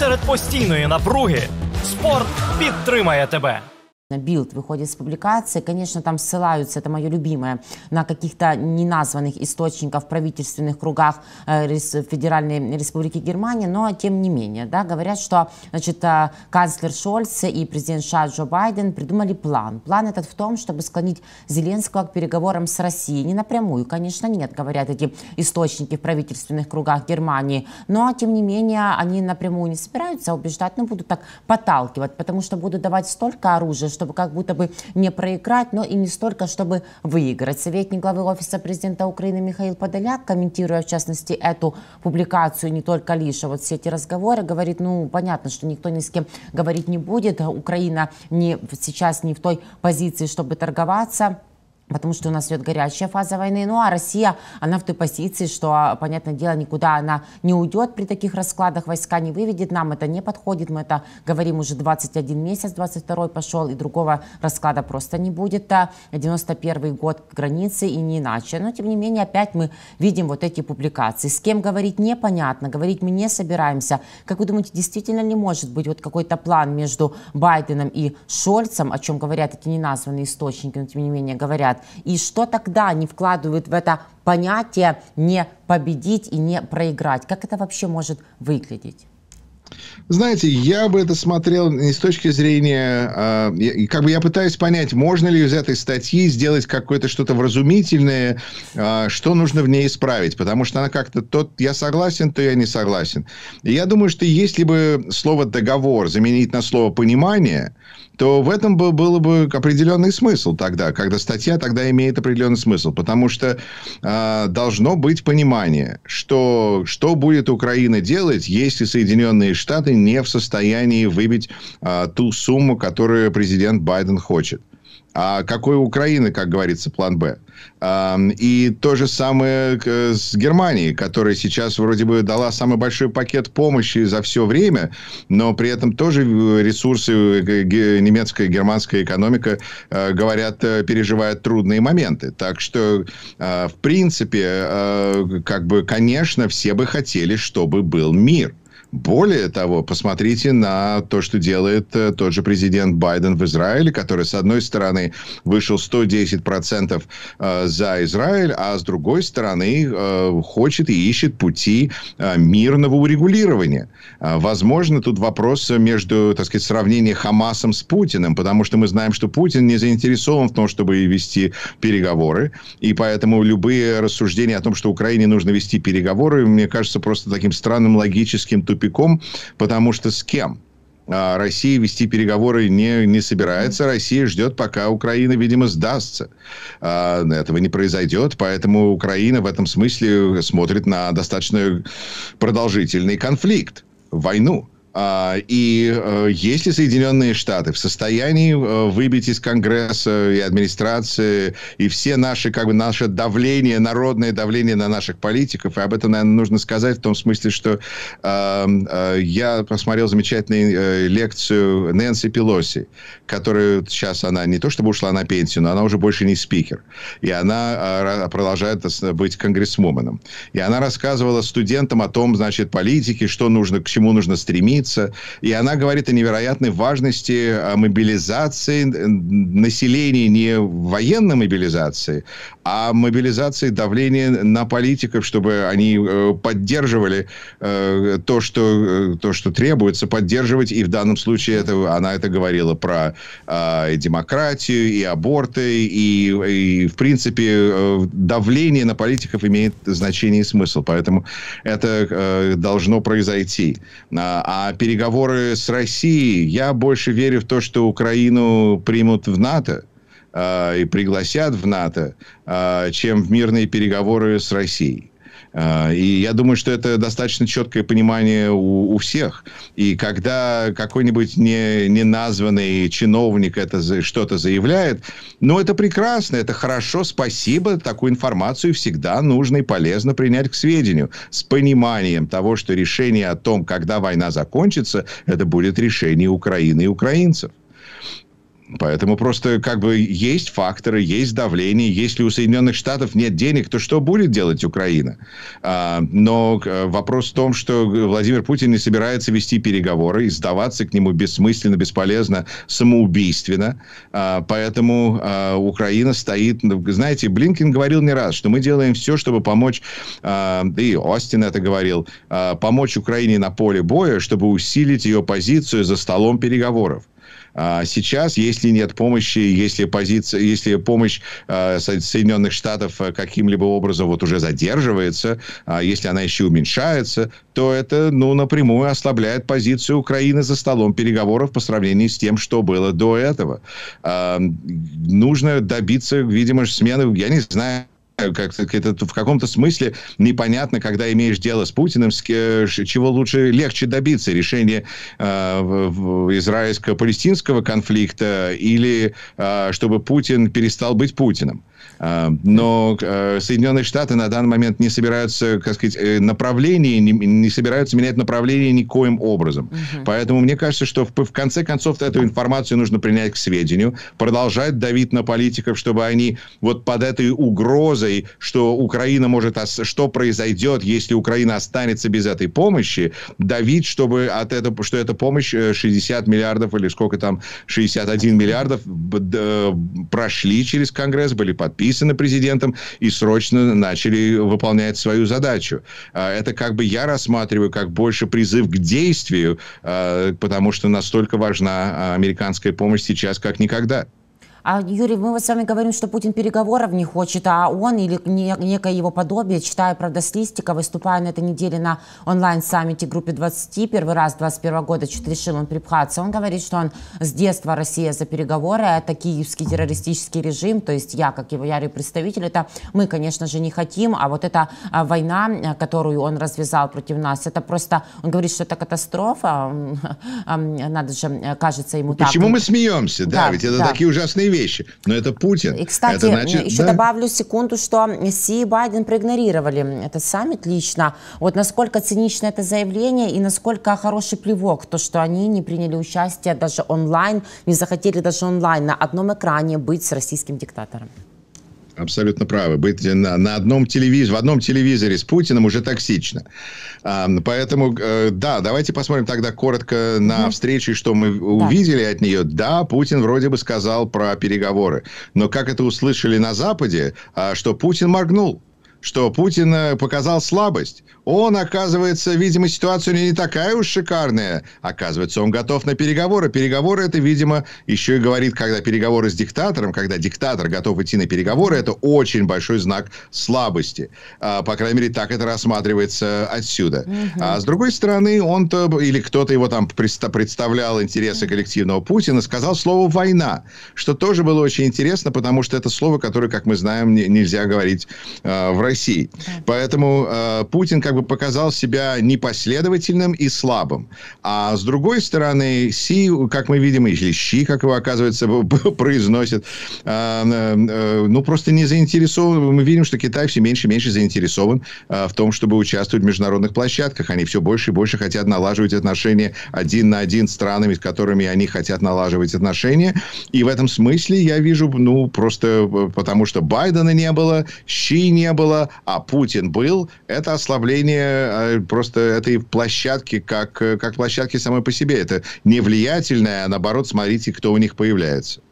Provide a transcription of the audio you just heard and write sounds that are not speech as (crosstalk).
серед постійної напруги спорт підтримає тебе. Билд выходит с публикации, конечно, там ссылаются, это мое любимое, на каких-то неназванных источников в правительственных кругах э, Федеральной Республики Германия, но тем не менее, да, говорят, что, значит, э, канцлер Шольц и президент США Джо Байден придумали план. План этот в том, чтобы склонить Зеленского к переговорам с Россией, не напрямую, конечно, нет, говорят эти источники в правительственных кругах Германии, но, тем не менее, они напрямую не собираются убеждать, но будут так подталкивать, потому что будут давать столько оружия, чтобы как будто бы не проиграть, но и не столько, чтобы выиграть. Советник главы Офиса президента Украины Михаил Подоляк, комментируя в частности эту публикацию не только лишь, а вот все эти разговоры, говорит, ну понятно, что никто ни с кем говорить не будет, Украина не, сейчас не в той позиции, чтобы торговаться, потому что у нас идет горячая фаза войны. Ну а Россия, она в той позиции, что, а, понятное дело, никуда она не уйдет при таких раскладах, войска не выведет, нам это не подходит, мы это говорим уже 21 месяц, 22 пошел, и другого расклада просто не будет. 91 а, год границы и не иначе. Но, тем не менее, опять мы видим вот эти публикации. С кем говорить непонятно, говорить мы не собираемся. Как вы думаете, действительно ли может быть вот какой-то план между Байденом и Шольцем, о чем говорят эти неназванные источники, но, тем не менее, говорят, и что тогда они вкладывают в это понятие не победить и не проиграть? Как это вообще может выглядеть? Знаете, я бы это смотрел не с точки зрения... А, я, как бы я пытаюсь понять, можно ли из этой статьи сделать какое-то что-то вразумительное, а, что нужно в ней исправить. Потому что она как-то тот я согласен, то я не согласен. И я думаю, что если бы слово «договор» заменить на слово «понимание», то в этом бы, было бы определенный смысл тогда, когда статья тогда имеет определенный смысл. Потому что э, должно быть понимание, что, что будет Украина делать, если Соединенные Штаты не в состоянии выбить а, ту сумму, которую президент Байден хочет. А какой у Украины, как говорится, план «Б»? А, и то же самое с Германией, которая сейчас вроде бы дала самый большой пакет помощи за все время, но при этом тоже э, ресурсы э, немецкая и германская экономика, э, говорят, переживают трудные моменты. Так что, в принципе, как бы, конечно, все бы хотели, чтобы был мир – более того, посмотрите на то, что делает э, тот же президент Байден в Израиле, который, с одной стороны, вышел 110% э, за Израиль, а с другой стороны, э, хочет и ищет пути мирного урегулирования. Возможно, тут вопрос между, так сказать, сравнение Хамасом с Путиным, потому что мы знаем, что Путин не заинтересован в том, чтобы вести переговоры, и поэтому любые рассуждения о том, что Украине нужно вести переговоры, мне кажется, просто таким странным логическим тупиком тупиком, потому что с кем? А, Россия вести переговоры не, не собирается. Россия ждет, пока Украина, видимо, сдастся. А, этого не произойдет, поэтому Украина в этом смысле смотрит на достаточно продолжительный конфликт, войну. А, и э, если Соединенные Штаты в состоянии э, выбить из Конгресса и администрации и все наши, как бы, наше давление, народное давление на наших политиков, и об этом, наверное, нужно сказать в том смысле, что эм, э, я посмотрел замечательную э, лекцию Нэнси Пелоси, которую сейчас, она не то чтобы ушла на пенсию, но она уже больше не спикер. И она продолжает быть конгрессвуменом. И она рассказывала студентам о том, значит, политике, что нужно, к чему нужно стремиться, страница, и она говорит о невероятной важности э, мобилизации населения, не военной мобилизации, а мобилизации давления на политиков, чтобы они э, поддерживали э, то, что, то, что требуется поддерживать, и в данном случае это, она это говорила про э, демократию, и аборты, и, и, в принципе, давление на политиков имеет значение и смысл, поэтому это э, должно произойти. а, а а переговоры с Россией, я больше верю в то, что Украину примут в НАТО э, и пригласят в НАТО, э, чем в мирные переговоры с Россией. А, и я думаю, что это достаточно четкое понимание у, у всех. И когда какой-нибудь не, неназванный чиновник это что-то заявляет, ну, это прекрасно, это хорошо, спасибо. Такую информацию всегда нужно и полезно принять к сведению. С пониманием того, что решение о том, когда война закончится, это будет решение Украины и украинцев. Поэтому просто как бы есть факторы, есть давление. Если у Соединенных Штатов нет денег, то что будет делать Украина? А, но э, вопрос в том, что Владимир Путин не собирается вести переговоры и сдаваться к нему бессмысленно, бесполезно, самоубийственно. А, поэтому а, Украина стоит... Ну, знаете, Блинкин говорил не раз, что мы делаем все, чтобы помочь... Да и Остин это говорил. Помочь Украине на поле боя, чтобы усилить ее позицию за столом переговоров. А сейчас, если нет помощи, если позиция, если помощь э, Соединенных Штатов э, каким-либо образом вот уже задерживается, а если она еще уменьшается, то это, ну, напрямую ослабляет позицию Украины за столом переговоров по сравнению с тем, что было до этого. Э, нужно добиться, видимо, смены, я не знаю, Э, как это в каком-то смысле непонятно, когда имеешь дело с Путиным, э, чего лучше, легче добиться решения э, израильско-палестинского конфликта или э, чтобы Путин перестал быть Путиным. Эм, но э, Соединенные Штаты на данный момент не собираются, как сказать, э, направление, не, не собираются менять направление никоим образом. Угу. Поэтому мне кажется, что в, в конце концов эту информацию нужно принять к сведению, продолжать давить на политиков, чтобы они вот под этой угрозой, что Украина может, что произойдет, если Украина останется без этой помощи, давить, чтобы от этого, что эта помощь 60 э, миллиардов или сколько там, 61 миллиардов б, прошли через Конгресс, были под подписаны президентом и срочно начали выполнять свою задачу. А, это как бы я рассматриваю как больше призыв к действию, а, потому что настолько важна а, американская помощь сейчас, как никогда. А, Юрий, мы вот с вами говорим, что Путин переговоров не хочет, а он или не, некое его подобие, читая правдослистика, выступая на этой неделе на онлайн-саммите группе 20, первый раз 21 года, чуть решил он припхаться, он говорит, что он с детства Россия за переговоры, а это киевский террористический режим, то есть я, как его ярый представитель, это мы, конечно же, не хотим, а вот эта а, война, которую он развязал против нас, это просто, он говорит, что это катастрофа, (laughs) надо же, кажется ему Почему так. Почему мы смеемся, да, да ведь это да. такие ужасные вещи. Но это Путин. И, кстати, это значит, еще да. добавлю секунду, что Си и Байден проигнорировали этот саммит лично. Вот насколько цинично это заявление и насколько хороший плевок, то, что они не приняли участие даже онлайн, не захотели даже онлайн на одном экране быть с российским диктатором абсолютно правы. Быть на, на одном телевиз в одном телевизоре с Путиным уже токсично. А, поэтому, э, да, давайте посмотрим тогда коротко на угу. встречу, что мы да. увидели от нее. Да, Путин вроде бы сказал про переговоры. Но как это услышали на Западе, а, что Путин моргнул что Путин показал слабость. Он, оказывается, видимо, ситуация у него не такая уж шикарная. Оказывается, он готов на переговоры. Переговоры это, видимо, еще и говорит, когда переговоры с диктатором, когда диктатор готов идти на переговоры, это очень большой знак слабости. А, по крайней мере, так это рассматривается отсюда. Угу. А с другой стороны, он-то или кто-то его там представлял интересы коллективного Путина, сказал слово «война», что тоже было очень интересно, потому что это слово, которое, как мы знаем, нельзя говорить э, в России. Да. Поэтому э, Путин как бы показал себя непоследовательным и слабым. А с другой стороны, Си, как мы видим, или Щи, как его, оказывается, (laughs) произносит, э, э, э, ну, просто не заинтересован. Мы видим, что Китай все меньше и меньше заинтересован э, в том, чтобы участвовать в международных площадках. Они все больше и больше хотят налаживать отношения один на один с странами, с которыми они хотят налаживать отношения. И в этом смысле я вижу, ну, просто э, потому что Байдена не было, Щи не было, а Путин был, это ослабление э, просто этой площадки, как, э, как площадки самой по себе. Это не влиятельная, а наоборот, смотрите, кто у них появляется.